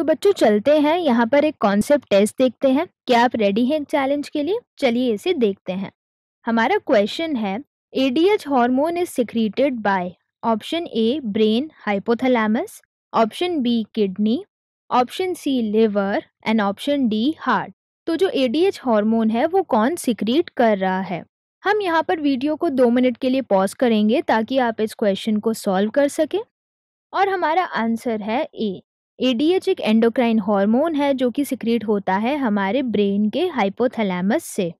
तो बच्चों चलते हैं यहाँ पर एक कॉन्सेप्ट टेस्ट देखते हैं क्या आप रेडी हैं एक चैलेंज के लिए चलिए इसे देखते हैं हमारा क्वेश्चन है ADH hormone is secreted by option A brain hypothalamus option B kidney option C liver and option D heart तो जो एडीएच हार्मोन है वो कौन सिक्रीट कर रहा है हम यहाँ पर वीडियो को दो मिनट के लिए पॉज करेंगे ताकि आप इस क्वेश्चन को सॉल्व कर सकें और हमारा आंसर है ए एडीएच एक एंडोक्राइन हार्मोन है जो कि सिक्रीट होता है हमारे ब्रेन के हाइपोथैलेमस से